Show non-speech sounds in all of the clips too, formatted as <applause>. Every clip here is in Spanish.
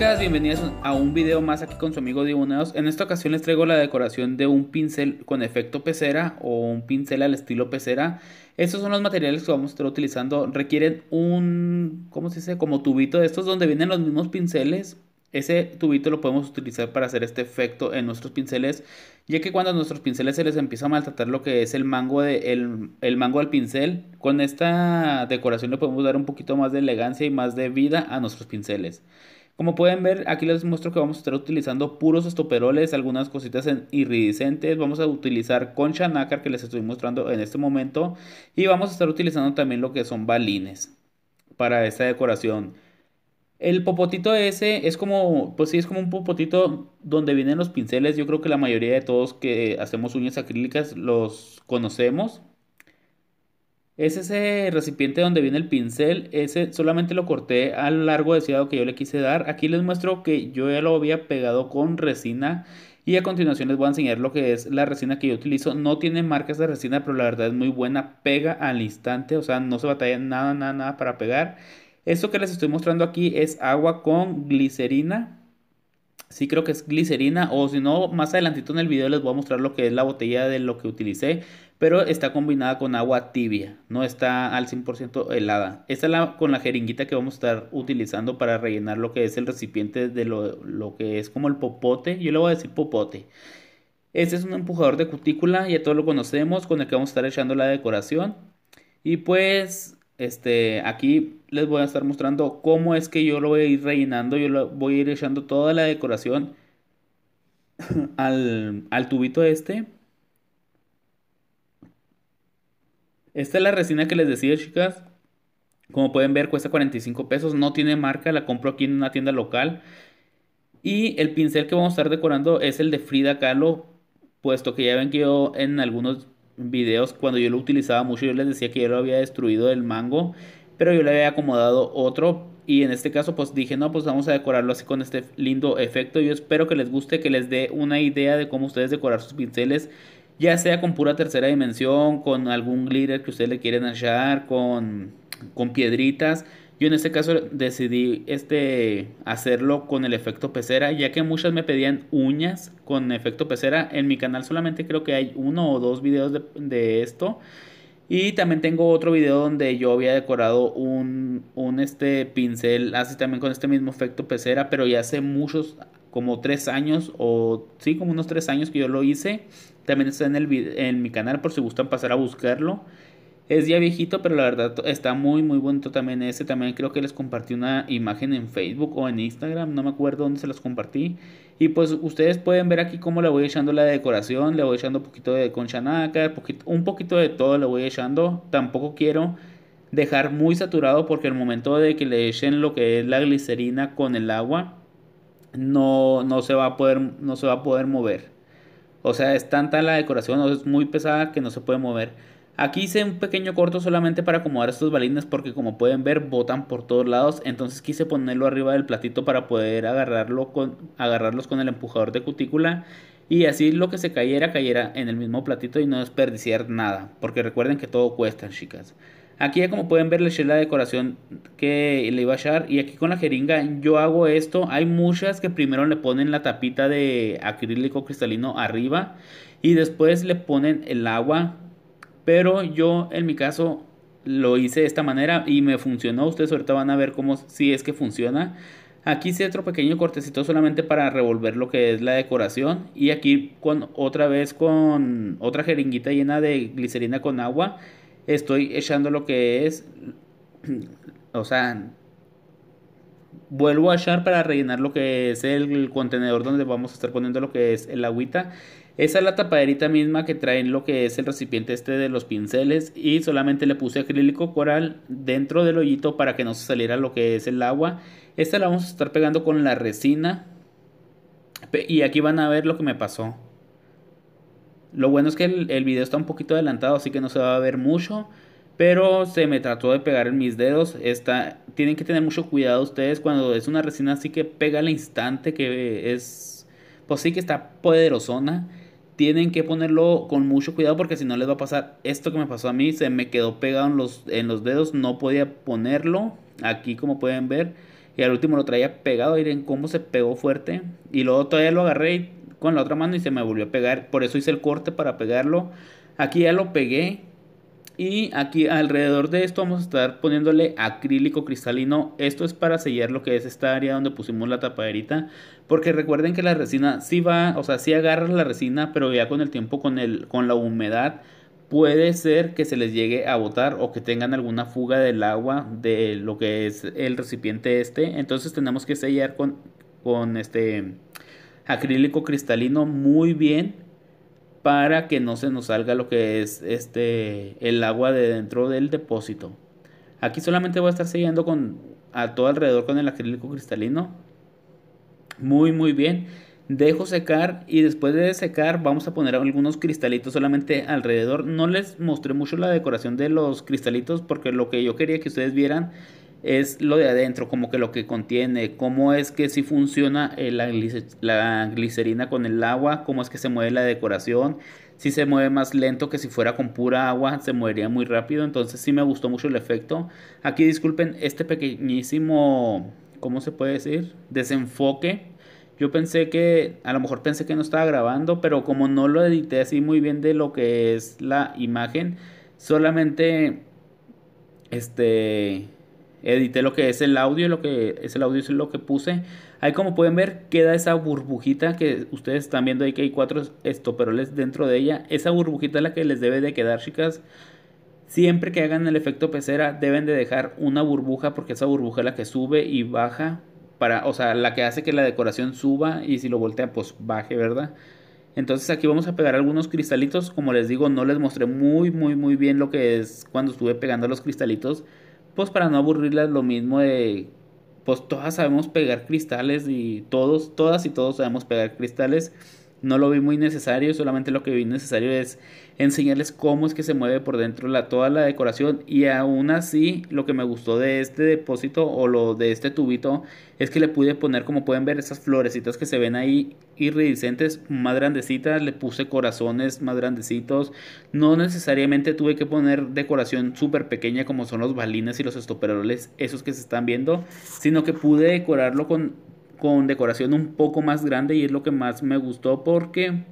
Bienvenidos bienvenidas a un video más aquí con su amigo Dibuneos. En esta ocasión les traigo la decoración de un pincel con efecto pecera o un pincel al estilo pecera. Estos son los materiales que vamos a estar utilizando. Requieren un, ¿cómo se dice? Como tubito de estos donde vienen los mismos pinceles. Ese tubito lo podemos utilizar para hacer este efecto en nuestros pinceles, ya que cuando a nuestros pinceles se les empieza a maltratar lo que es el mango, de, el, mango del pincel, con esta decoración le podemos dar un poquito más de elegancia y más de vida a nuestros pinceles. Como pueden ver, aquí les muestro que vamos a estar utilizando puros estoperoles, algunas cositas iridiscentes. Vamos a utilizar concha nácar que les estoy mostrando en este momento. Y vamos a estar utilizando también lo que son balines para esta decoración. El popotito ese es como, pues sí, es como un popotito donde vienen los pinceles. Yo creo que la mayoría de todos que hacemos uñas acrílicas los conocemos. Es ese recipiente donde viene el pincel, ese solamente lo corté al largo deseado que yo le quise dar. Aquí les muestro que yo ya lo había pegado con resina y a continuación les voy a enseñar lo que es la resina que yo utilizo. No tiene marcas de resina, pero la verdad es muy buena, pega al instante, o sea, no se batalla nada, nada, nada para pegar. Esto que les estoy mostrando aquí es agua con glicerina. Sí creo que es glicerina o si no, más adelantito en el video les voy a mostrar lo que es la botella de lo que utilicé pero está combinada con agua tibia, no está al 100% helada. Esta es la, con la jeringuita que vamos a estar utilizando para rellenar lo que es el recipiente de lo, que es como el popote, yo le voy a decir popote. Este es un empujador de cutícula, ya todos lo conocemos, con el que vamos a estar echando la decoración. Y pues, este, aquí les voy a estar mostrando cómo es que yo lo voy a ir rellenando, yo lo voy a ir echando toda la decoración al, al tubito este Esta es la resina que les decía, chicas. Como pueden ver, cuesta 45 pesos. No tiene marca, la compro aquí en una tienda local. Y el pincel que vamos a estar decorando es el de Frida Kahlo. Puesto que ya ven que yo en algunos videos, cuando yo lo utilizaba mucho, yo les decía que yo lo había destruido el mango. Pero yo le había acomodado otro. Y en este caso, pues dije, no, pues vamos a decorarlo así con este lindo efecto. Yo espero que les guste, que les dé una idea de cómo ustedes decorar sus pinceles ya sea con pura tercera dimensión, con algún glitter que ustedes le quieren hallar, con, piedritas. Yo en este caso decidí este, hacerlo con el efecto pecera, ya que muchas me pedían uñas con efecto pecera. En mi canal solamente creo que hay uno o dos videos de, esto. Y también tengo otro video donde yo había decorado un, este pincel, así también con este mismo efecto pecera, pero ya hace muchos como tres años o sí, como unos tres años que yo lo hice. También está en, el, en mi canal por si gustan pasar a buscarlo. Es ya viejito, pero la verdad está muy, muy bonito también ese. También creo que les compartí una imagen en Facebook o en Instagram, no me acuerdo dónde se las compartí. Y pues ustedes pueden ver aquí cómo le voy echando la decoración, le voy echando un poquito de concha nácar, un poquito de todo le voy echando. Tampoco quiero dejar muy saturado porque el momento de que le echen lo que es la glicerina con el agua, no, no, se va a poder, no se va a poder mover. O sea, es tanta la decoración, es muy pesada que no se puede mover. Aquí hice un pequeño corto solamente para acomodar estos balines porque como pueden ver botan por todos lados. Entonces quise ponerlo arriba del platito para poder con, agarrarlos con el empujador de cutícula. Y así lo que se cayera, cayera en el mismo platito y no desperdiciar nada. Porque recuerden que todo cuesta, chicas. Aquí ya como pueden ver le eché la decoración que le iba a echar y aquí con la jeringa yo hago esto. Hay muchas que primero le ponen la tapita de acrílico cristalino arriba y después le ponen el agua. Pero yo en mi caso lo hice de esta manera y me funcionó. Ustedes ahorita van a ver cómo si es que funciona. Aquí hice otro pequeño cortecito solamente para revolver lo que es la decoración. Y aquí con otra vez con otra jeringuita llena de glicerina con agua estoy echando lo que es, <clears throat> o sea, vuelvo a echar para rellenar lo que es el contenedor donde vamos a estar poniendo lo que es el agüita. Esa es la tapaderita misma que traen lo que es el recipiente este de los pinceles y solamente le puse acrílico coral dentro del hoyito para que no se saliera lo que es el agua. Esta la vamos a estar pegando con la resina y aquí van a ver lo que me pasó. Lo bueno es que el, video está un poquito adelantado, así que no se va a ver mucho. Pero se me trató de pegar en mis dedos. Está, tienen que tener mucho cuidado ustedes cuando es una resina así que pega al instante, que es, pues sí que está poderosona. Tienen que ponerlo con mucho cuidado porque si no les va a pasar esto que me pasó a mí. Se me quedó pegado en los, en los dedos, no podía ponerlo. Aquí como pueden ver. Y al último lo traía pegado, miren cómo se pegó fuerte. Y luego todavía lo agarré y con la otra mano y se me volvió a pegar. Por eso hice el corte para pegarlo. Aquí ya lo pegué. Y aquí alrededor de esto vamos a estar poniéndole acrílico cristalino. Esto es para sellar lo que es esta área donde pusimos la tapaderita. Porque recuerden que la resina sí va, o sea, sí agarra la resina, pero ya con el tiempo, con, el, con la humedad, puede ser que se les llegue a botar o que tengan alguna fuga del agua de lo que es el recipiente este. Entonces tenemos que sellar con, con este acrílico cristalino muy bien para que no se nos salga lo que es este el agua de dentro del depósito. Aquí solamente voy a estar siguiendo con a todo alrededor con el acrílico cristalino. Muy muy bien. Dejo secar y después de secar vamos a poner algunos cristalitos solamente alrededor. No les mostré mucho la decoración de los cristalitos porque lo que yo quería que ustedes vieran es lo de adentro, como que lo que contiene, cómo es que si funciona eh, la, glicerina con el agua, cómo es que se mueve la decoración, si se mueve más lento que si fuera con pura agua, se movería muy rápido, entonces sí me gustó mucho el efecto. Aquí disculpen este pequeñísimo, ¿cómo se puede decir? Desenfoque. Yo pensé que, a lo mejor pensé que no estaba grabando, pero como no lo edité así muy bien de lo que es la imagen, solamente, este, edité lo que es el audio, lo que es el audio es lo que puse. Ahí como pueden ver queda esa burbujita que ustedes están viendo ahí que hay cuatro estoperoles dentro de ella. Esa burbujita es la que les debe de quedar chicas. Siempre que hagan el efecto pecera deben de dejar una burbuja porque esa burbuja es la que sube y baja. Para, o sea, la que hace que la decoración suba y si lo voltea pues baje, ¿verdad? Entonces aquí vamos a pegar algunos cristalitos. Como les digo, no les mostré muy, muy, muy bien lo que es cuando estuve pegando los cristalitos pues para no aburrirlas, lo mismo de, pues todas sabemos pegar cristales y todos, todas y todos sabemos pegar cristales. No lo vi muy necesario, solamente lo que vi necesario es enseñarles cómo es que se mueve por dentro la, toda la decoración. Y aún así, lo que me gustó de este depósito o lo de este tubito es que le pude poner, como pueden ver, esas florecitas que se ven ahí iridiscentes más grandecitas. Le puse corazones más grandecitos. No necesariamente tuve que poner decoración súper pequeña como son los balines y los estoperoles, esos que se están viendo, sino que pude decorarlo con con decoración un poco más grande y es lo que más me gustó porque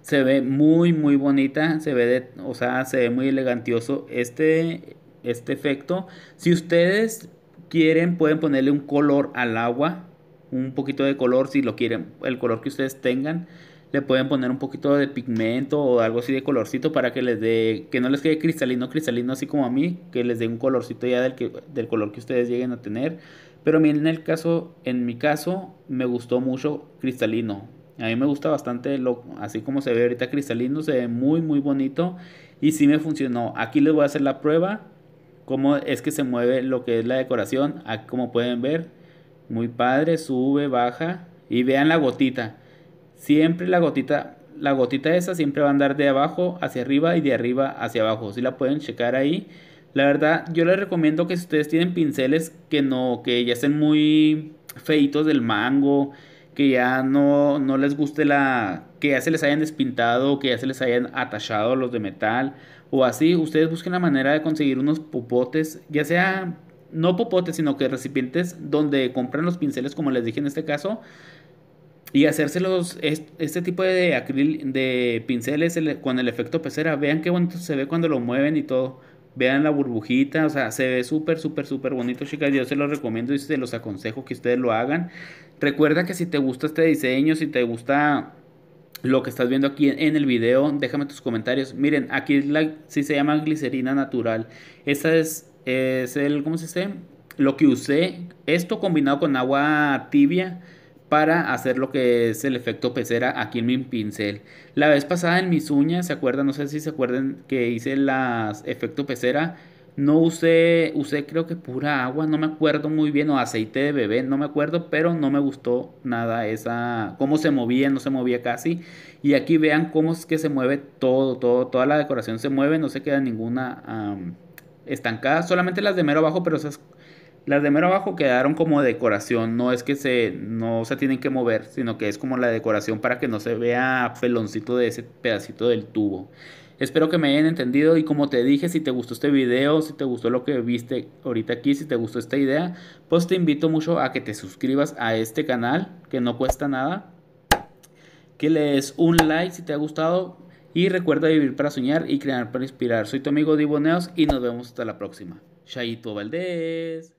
se ve muy muy bonita, se ve de, o sea, se ve muy elegantioso este este efecto. Si ustedes quieren pueden ponerle un color al agua, un poquito de color si lo quieren, el color que ustedes tengan le pueden poner un poquito de pigmento o algo así de colorcito para que les dé, que no les quede cristalino, cristalino así como a mí, que les dé un colorcito ya del, que, del color que ustedes lleguen a tener. Pero miren, en el caso, en mi caso, me gustó mucho cristalino. A mí me gusta bastante, lo, así como se ve ahorita cristalino, se ve muy muy bonito y sí me funcionó. Aquí les voy a hacer la prueba, cómo es que se mueve lo que es la decoración. Aquí como pueden ver, muy padre, sube, baja y vean la gotita Siempre la gotita, la gotita esa siempre va a andar de abajo hacia arriba y de arriba hacia abajo. Si la pueden checar ahí. La verdad, yo les recomiendo que si ustedes tienen pinceles que no, que ya estén muy feitos del mango, que ya no, no les guste la, que ya se les hayan despintado, que ya se les hayan atachado los de metal o así, ustedes busquen la manera de conseguir unos popotes, ya sea no popotes, sino que recipientes donde compran los pinceles, como les dije en este caso, y hacérselos este tipo de acril, de pinceles con el efecto pecera. Vean qué bonito se ve cuando lo mueven y todo. Vean la burbujita, o sea, se ve súper, súper, súper bonito, chicas. Yo se los recomiendo y se los aconsejo que ustedes lo hagan. Recuerda que si te gusta este diseño, si te gusta lo que estás viendo aquí en el video, déjame tus comentarios. Miren, aquí la, si se llama glicerina natural. Esta es, es el, ¿cómo se dice? Lo que usé, esto combinado con agua tibia para hacer lo que es el efecto pecera aquí en mi pincel. La vez pasada en mis uñas, ¿se acuerdan? No sé si se acuerdan que hice las efecto pecera. No usé, usé creo que pura agua, no me acuerdo muy bien, o aceite de bebé, no me acuerdo, pero no me gustó nada esa, cómo se movía, no se movía casi. Y aquí vean cómo es que se mueve todo, todo, toda la decoración se mueve, no se queda ninguna estancada, solamente las de mero abajo, pero esas las de mero abajo quedaron como decoración, no es que se, no se tienen que mover, sino que es como la decoración para que no se vea feloncito de ese pedacito del tubo. Espero que me hayan entendido y como te dije, si te gustó este video, si te gustó lo que viste ahorita aquí, si te gustó esta idea, pues te invito mucho a que te suscribas a este canal, que no cuesta nada, que le des un like si te ha gustado y recuerda vivir para soñar y crear para inspirar. Soy tu amigo Diboneos y nos vemos hasta la próxima. Chaito Valdés.